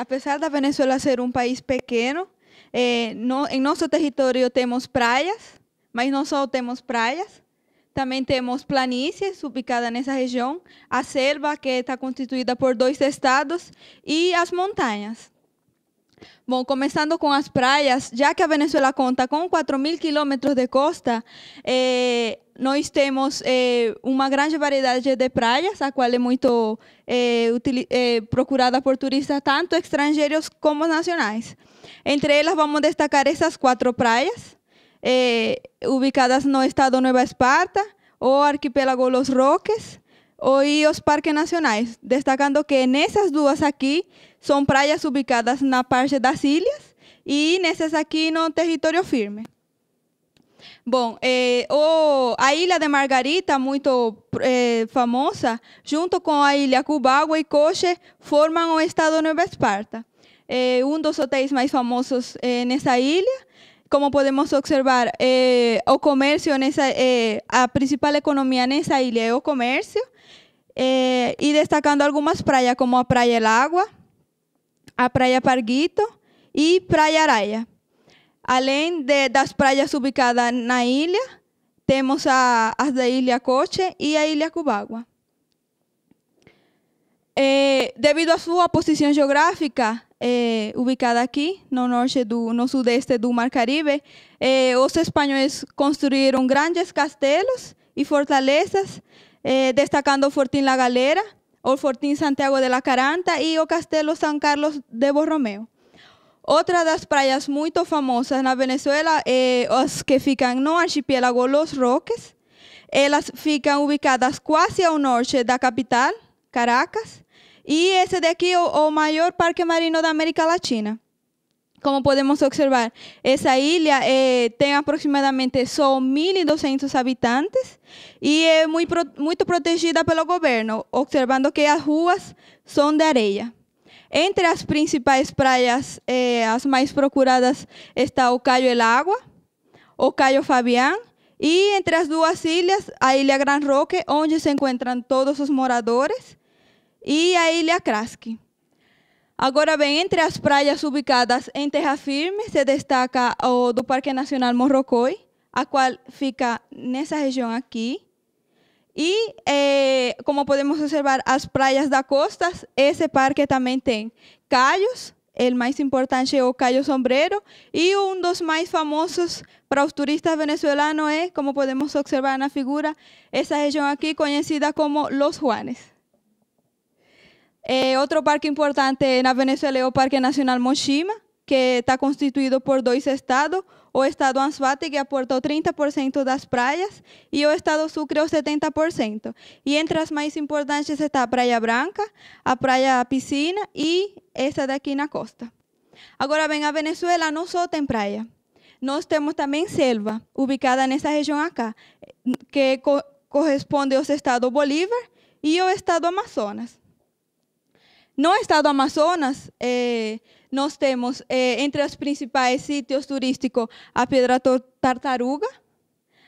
Apesar da Venezuela ser um país pequeno, eh, no, em nosso território temos praias, mas não só temos praias, também temos planícies ubicadas nessa região, a selva, que está constituída por dois estados, e as montanhas. Bom, começando com as praias, já que a Venezuela conta com 4 mil quilômetros de costa, eh, nós temos eh, uma grande variedade de praias, a qual é muito eh, eh procurada por turistas, tanto estrangeiros como nacionais. Entre elas, vamos destacar essas quatro praias, eh, ubicadas no estado Nova Esparta, o arquipélago Los Roques, ou os parques nacionais, destacando que nessas duas aqui Son playas ubicadas na parte das ilhas e nessas aqui no território firme. Bom, eh, o, oh, a Ilha de Margarita, muy eh, famosa, junto con a Ilha Cubagua y Coche, forman o estado Nueva Esparta. Eh, de los hotéis más famosos en esa isla. Como podemos observar, eh, o comércio nessa, eh, a principal economia nessa ilha é o comércio. y destacando algunas playas, como a Praia El Agua, a Praia Parguito e Praia Araia. Além de, das praias ubicadas na ilha, temos a, as da Ilha Coche e a Ilha Cubagua. É, devido à sua posição geográfica, é, ubicada aqui no norte do no sudeste do Mar Caribe, é, os espanhóis construíram grandes castelos e fortalezas, é, destacando Fortín La Galera, o Fortín Santiago de la Caranta e o Castelo San Carlos de Borromeo. Outra das praias muito famosas na Venezuela é as que ficam no arquipélago Los Roques. Elas ficam ubicadas quase ao norte da capital, Caracas. E esse daqui é o, o maior parque marino da América Latina como podemos observar, esa isla eh, tem aproximadamente só 1.200 habitantes e é muito, protegida pelo governo, observando que as ruas são de areia. Entre as principais praias, eh, as mais procuradas está o Cayo El Agua o Cayo Fabián, e entre as duas ilhas, a Ilha Gran Roque, onde se encontram todos os moradores, e a Ilha Kraski. Agora bem, entre as praias ubicadas em terra firme, se destaca o do Parque Nacional Morrocói, a qual fica nessa região aqui. E, eh, como podemos observar, as praias da costa, esse parque também tem caios, o mais importante é o Caio Sombrero, e um dos mais famosos para os turistas venezuelanos é, como podemos observar na figura, essa região aqui conhecida como Los Juanes. Eh, outro parque importante na Venezuela é o Parque Nacional Moshima, que está constituído por dois estados, o estado Anzuate, que aporta 30% das praias, e o estado Sucre, 70%. E entre as mais importantes está a Praia Branca, a Praia Piscina e essa daqui na costa. Agora bem, a Venezuela não só tem praia, nós temos também selva, ubicada nessa região aqui, que co corresponde aos estados Bolívar e ao estado Amazonas. No estado Amazonas, eh, nós temos eh, entre os principais sítios turísticos a Pedra Tartaruga,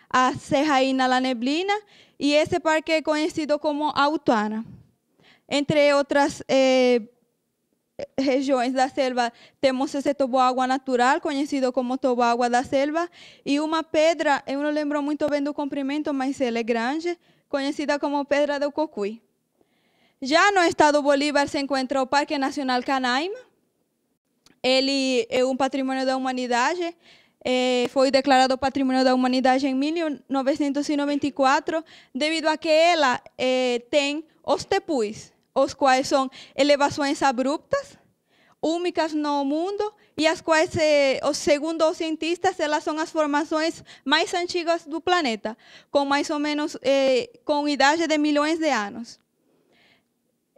a Serraína La Neblina e esse parque é conhecido como Autuana. Entre outras eh, regiões da selva, temos esse toboágua natural, conhecido como toboágua da selva, e uma pedra, eu não lembro muito bem do comprimento, mas ela é grande, conhecida como Pedra do Cocuy. Já no estado Bolívar se encontra o Parque Nacional Canaima. Ele eh, é um patrimônio da humanidade. Eh, é, foi declarado Patrimônio da Humanidade em 1994, devido a que ela eh, é, tem os tepuis, os quais são elevações abruptas, únicas no mundo, e as quais, é, segundo os cientistas, elas são as formações mais antigas do planeta, com mais ou menos com idade de milhões de anos.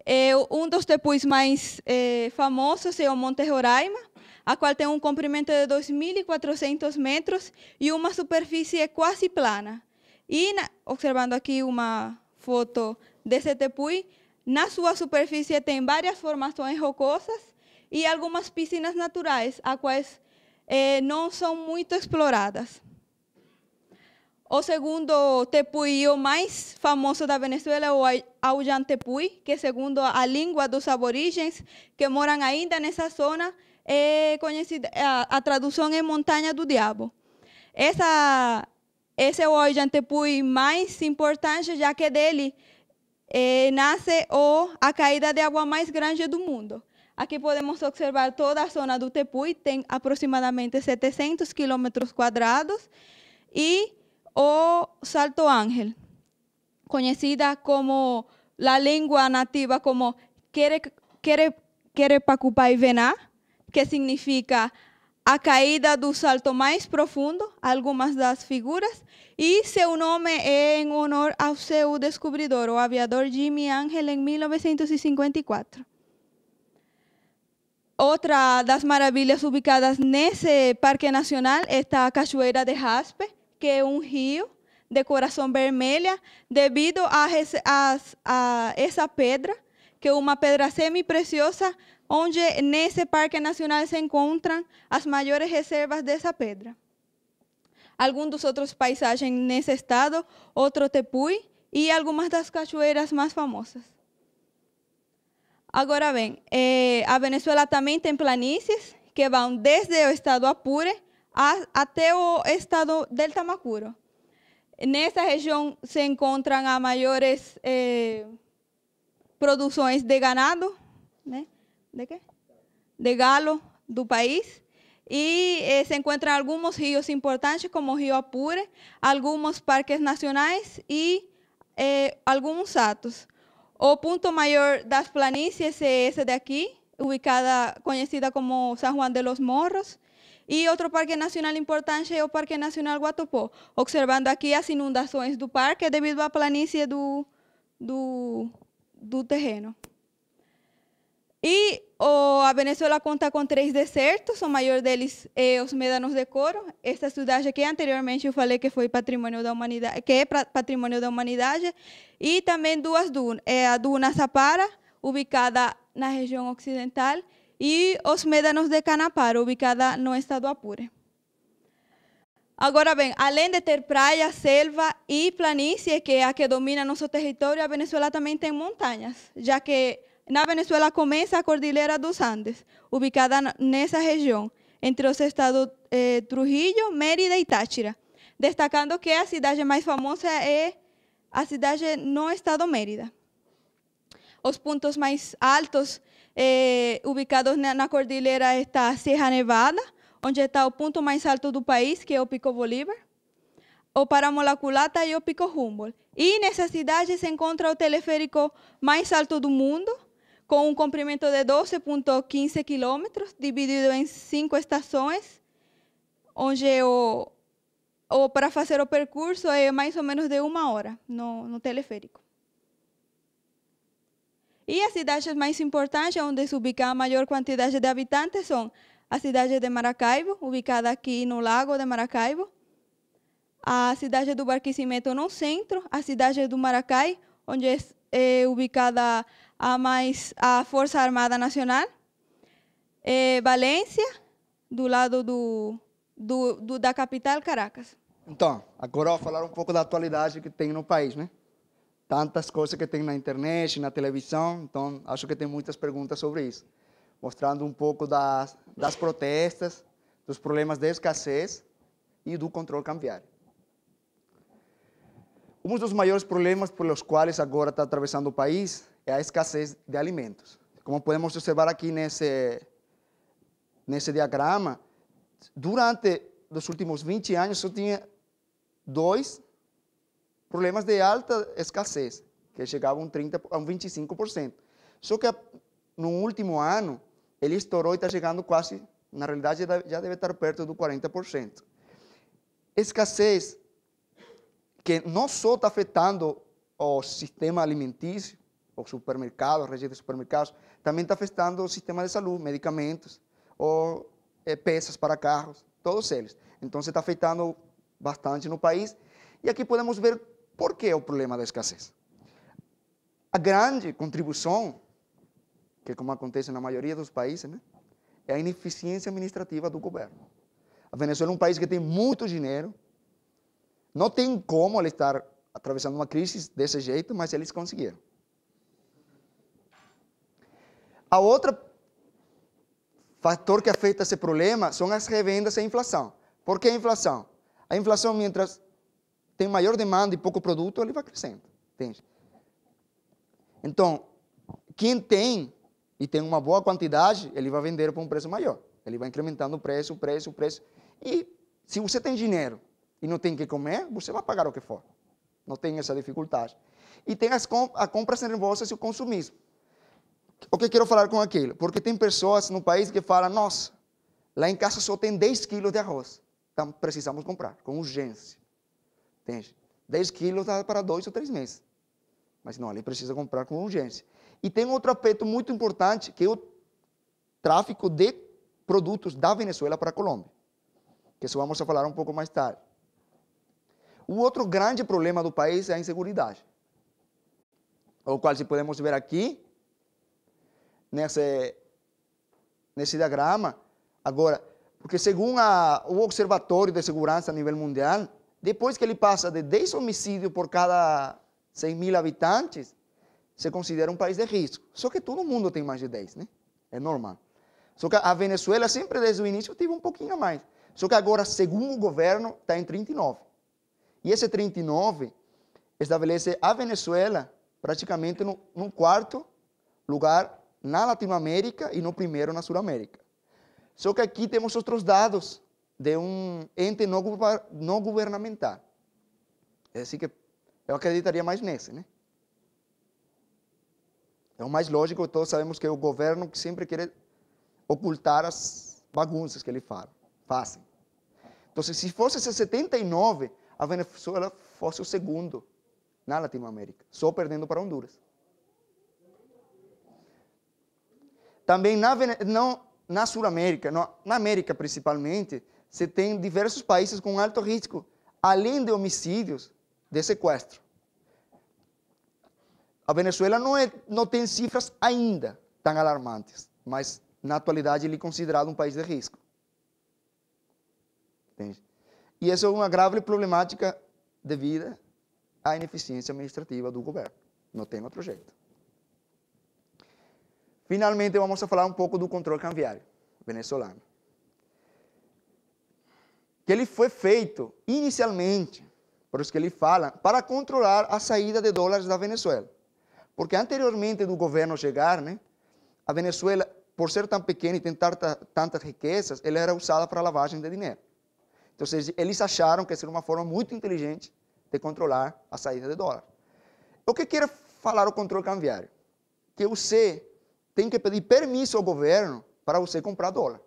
É, um dos tepus mais é, famosos é o Monte Roraima, a qual tem um comprimento de 2.400 metros e uma superfície quase plana. E, na, observando aqui uma foto desse tepui, na sua superfície tem várias formações rocosas e algumas piscinas naturais, as quais é, não são muito exploradas. O segundo tepui mais famoso da Venezuela é o Auyantepuí, que segundo a língua dos aborígenes que moram ainda nessa zona, é conhecida, a, a tradução é Montanha do Diabo. Essa, esse é o Auyantepuí mais importante, já que dele é, nasce o, a caída de água mais grande do mundo. Aqui podemos observar toda a zona do Tepuy, tem aproximadamente 700 quilômetros quadrados e Salto Ángel, conocida como la lengua nativa como Kere que significa a caída do salto más profundo, de das figuras, y su nombre es en honor a seu descubridor, o aviador Jimmy Ángel, en 1954. Otra das maravillas ubicadas en ese Parque Nacional está a Cachoeira de Jaspe, que es un río de corazón vermelha, debido a, a, piedra, pedra, que es una pedra semi-preciosa, en ese parque nacional se encuentran las mayores reservas de esa pedra. Alguns otros paisajes en ese estado, otro Tepuy algunas de las cachoeiras más famosas. Ahora ven eh, a Venezuela también tiene planicies que van desde el estado Apure hasta até estado del Tamacuro. Nesta região se encontram as maiores eh, produções de ganado, né? de, quê? de galo do país. E eh, se encontram alguns rios importantes, como o Rio Apure, alguns parques nacionais e eh, alguns atos. O ponto maior das planícies é esse daqui, ubicada, conhecida como São Juan de los Morros, e outro parque nacional importante é o Parque Nacional Guatopó, observando aqui as inundações do parque devido à planície do, do, do terreno. E oh, a Venezuela conta com três desertos, o maior deles eh, é os Médanos de Coro, esta cidade que anteriormente eu falei que foi patrimônio da humanidade, que é patrimônio da humanidade, e também duas dunas, é eh, a Duna Sapara, ubicada na região ocidental, e os Médanos de Canaparo, ubicada no estado Apure. Agora bem, além de ter praia, selva e planície, que é a que domina nosso território, a Venezuela também tem montanhas, já que na Venezuela começa a Cordilheira dos Andes, ubicada nessa região, entre os estados eh, Trujillo, Mérida e Táchira, destacando que a cidade mais famosa é a cidade no estado Mérida. Os pontos mais altos eh, ubicados na, na, cordilheira está Serra Nevada, onde está o ponto mais alto do país, que é o Pico Bolívar, o Paramolaculata e o Pico Humboldt. E nessa cidade se encontra o teleférico mais alto do mundo, com um comprimento de 12,15 quilômetros, dividido em cinco estações, onde o, o para fazer o percurso é mais ou menos de uma hora no, no teleférico. E as cidades mais importantes, onde se ubica a maior quantidade de habitantes, são a cidade de Maracaibo, ubicada aqui no Lago de Maracaibo, a cidade do Barquisimeto no centro, a cidade do Maracai, onde é, eh, ubicada a mais a Força Armada Nacional, é, eh, Valência, do lado do, do, do, da capital, Caracas. Então, agora vou falar um pouco da atualidade que tem no país, né? tantas coisas que tem na internet, na televisão. Então, acho que tem muitas perguntas sobre isso. Mostrando um pouco das, das protestas, dos problemas de escassez e do controle cambiário. Um dos maiores problemas pelos quais agora está atravessando o país é a escassez de alimentos. Como podemos observar aqui nesse, nesse diagrama, durante os últimos 20 anos só tinha dois problemas de alta escassez, que chegavam 30 a 25%. Só que no último ano, ele estourou e está chegando quase, na realidade, já deve estar perto do 40%. Escassez que não só está afetando o sistema alimentício, os supermercados, a rede de supermercados, também está afetando o sistema de saúde, medicamentos, ou eh, peças para carros, todos eles. Então, está afetando bastante no país. E aqui podemos ver por que é o problema da escassez? A grande contribuição, que como acontece na maioria dos países, né, é a ineficiência administrativa do governo. A Venezuela é um país que tem muito dinheiro, não tem como ele estar atravessando uma crise desse jeito, mas eles conseguiram. A outra fator que afeta esse problema são as revendas e a inflação. Por que a inflação? A inflação, mientras tem maior demanda e pouco produto, ele vai crescendo. Entende? Então, quem tem e tem uma boa quantidade, ele vai vender por um preço maior. Ele vai incrementando o preço, o preço, o preço. E se você tem dinheiro e não tem o que comer, você vai pagar o que for. Não tem essa dificuldade. E tem as comp a compra sem e o consumismo. O que eu quero falar com aquilo? Porque tem pessoas no país que falam, nossa, lá em casa só tem 10 quilos de arroz. Então precisamos comprar, com urgência. Entende? 10 quilos dá para dois ou três meses. Mas não, ele precisa comprar com urgência. E tem outro aspecto muito importante, que é o tráfico de produtos da Venezuela para a Colômbia. Que isso vamos falar um pouco mais tarde. O outro grande problema do país é a insegurança, O qual se podemos ver aqui, nesse, nesse diagrama. Agora, porque segundo a, o Observatório de Segurança a nível mundial, depois que ele passa de 10 homicídios por cada 100 mil habitantes, se considera um país de risco. Só que todo mundo tem mais de 10, né? É normal. Só que a Venezuela sempre desde o início teve um pouquinho a mais. Só que agora, segundo o governo, está em 39. E esse 39 estabelece a Venezuela praticamente no, no quarto lugar na Latinoamérica e no primeiro na Sulamérica. Só que aqui temos outros dados de um ente não, governamental. É assim que eu acreditaria mais nesse, né? É o mais lógico, todos sabemos que é o governo que sempre quer ocultar as bagunças que ele fala, fazem. Então, se fosse esse 79, a Venezuela fosse o segundo na Latinoamérica, só perdendo para Honduras. Também na, Vene... não, na américa na América principalmente, você tem diversos países com alto risco, além de homicídios, de sequestro. A Venezuela não, é, não tem cifras ainda tão alarmantes, mas na atualidade ele é considerado um país de risco. Entende? E essa é uma grave problemática devida à ineficiência administrativa do governo. Não tem outro jeito. Finalmente, vamos falar um pouco do controle cambiário venezuelano que ele foi feito inicialmente, por isso que ele fala, para controlar a saída de dólares da Venezuela. Porque anteriormente do governo chegar, né, a Venezuela, por ser tão pequena e ter tanta, tantas riquezas, ela era usada para lavagem de dinheiro. Então, eles acharam que seria era uma forma muito inteligente de controlar a saída de dólar. O que quer falar o controle cambiário? Que você tem que pedir permissão ao governo para você comprar dólar.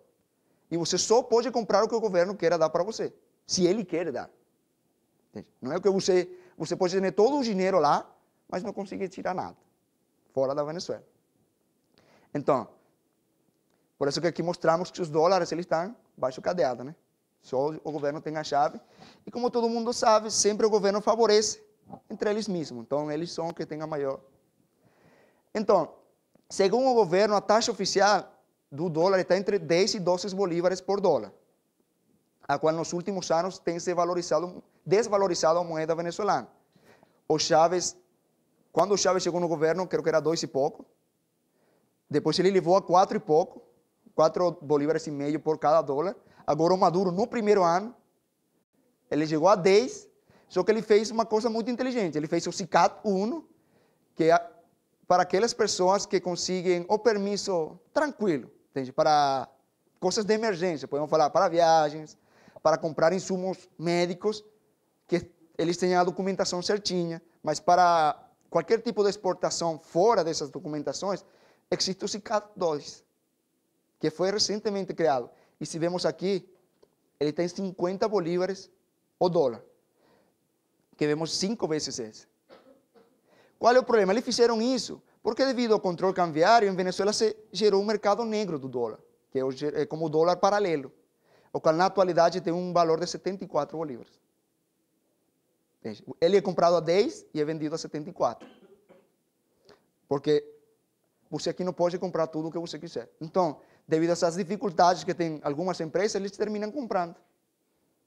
E você só pode comprar o que o governo queira dar para você, se ele quer dar. Não é que você, você pode ter todo o dinheiro lá, mas não consegue tirar nada, fora da Venezuela. Então, por isso que aqui mostramos que os dólares eles estão baixo cadeado, né? Só o governo tem a chave. E como todo mundo sabe, sempre o governo favorece entre eles mesmos. Então, eles são os que têm a maior. Então, segundo o governo, a taxa oficial do dólar está entre 10 e 12 bolívares por dólar, a qual nos últimos anos tem se valorizado, desvalorizado a moeda venezuelana. O Chávez, quando o Chávez chegou no governo, creio que era 2 e pouco, depois ele levou a 4 e pouco, 4 bolívares e meio por cada dólar. Agora o Maduro, no primeiro ano, ele chegou a 10, só que ele fez uma coisa muito inteligente, ele fez o CICAT 1, que é para aquelas pessoas que conseguem o permisso tranquilo, Entende? Para coisas de emergência, podemos falar para viagens, para comprar insumos médicos, que eles tenham a documentação certinha, mas para qualquer tipo de exportação fora dessas documentações, existe o CICAD 2, que foi recentemente criado. E se vemos aqui, ele tem 50 bolívares ou dólar, que vemos cinco vezes esse. Qual é o problema? Eles fizeram isso porque devido ao controle cambiário, em Venezuela se gerou um mercado negro do dólar, que é eh, como dólar paralelo, o qual na atualidade tem um valor de 74 bolívares. Ele é comprado a 10 e é vendido a 74. Porque você aqui não pode comprar tudo o que você quiser. Então, devido a essas dificuldades que tem algumas empresas, eles terminam comprando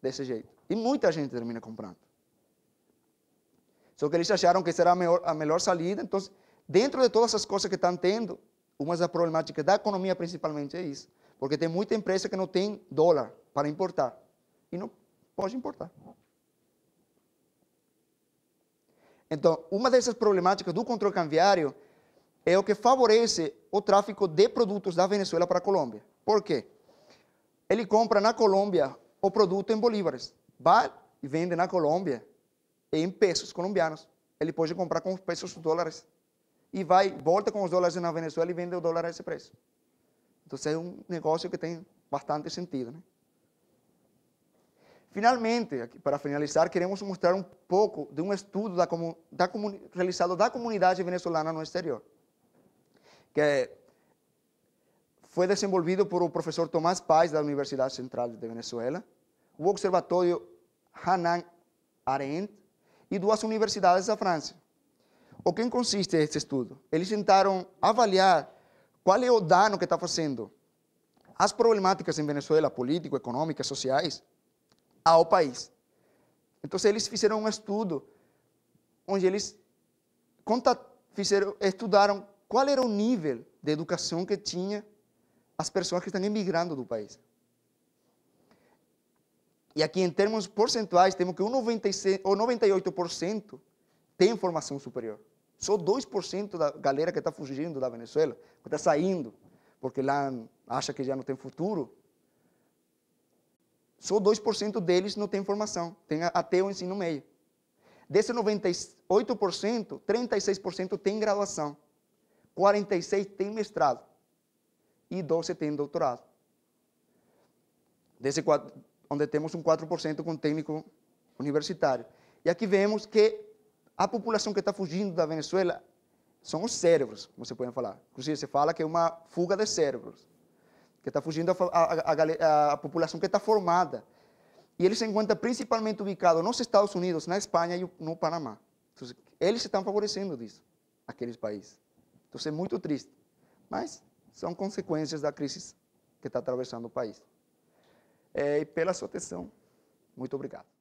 desse jeito. E muita gente termina comprando. Só que eles acharam que será a melhor, a melhor salida, então Dentro de todas as coisas que estão tendo, uma das problemáticas da economia principalmente é isso. Porque tem muita empresa que não tem dólar para importar. E não pode importar. Então, uma dessas problemáticas do controle cambiário é o que favorece o tráfico de produtos da Venezuela para a Colômbia. Por quê? Ele compra na Colômbia o produto em bolívares, vai e vende na Colômbia em pesos colombianos. Ele pode comprar com os pesos dólares e vai, volta com os dólares na Venezuela e vende o dólar a esse preço. Então, é um negócio que tem bastante sentido. Né? Finalmente, para finalizar, queremos mostrar um pouco de um estudo da, da, realizado da comunidade venezuelana no exterior, que foi desenvolvido por o professor Tomás Paz, da Universidade Central de Venezuela, o Observatório Hanan Arendt e duas universidades da França. O que consiste este estudo? Eles tentaram avaliar qual é o dano que está fazendo as problemáticas em Venezuela, político, econômicas, sociais, ao país. Então, eles fizeram um estudo onde eles fizeram, estudaram qual era o nível de educação que tinha as pessoas que estão emigrando do país. E aqui, em termos percentuais, temos que 96, ou 98% tem formação superior. Só 2% da galera que está fugindo da Venezuela, que está saindo, porque lá acha que já não tem futuro, só 2% deles não tem formação, tem até o ensino médio. Desse 98%, 36% tem graduação, 46% tem mestrado e 12% tem doutorado. Desse 4, onde temos um 4% com técnico universitário. E aqui vemos que a população que está fugindo da Venezuela são os cérebros, como você pode falar. Inclusive, você fala que é uma fuga de cérebros, que está fugindo a, a, a, a população que está formada. E eles se encontram principalmente ubicados nos Estados Unidos, na Espanha e no Panamá. Então, eles estão favorecendo disso, aqueles países. Então, isso é muito triste. Mas são consequências da crise que está atravessando o país. É, e pela sua atenção, muito obrigado.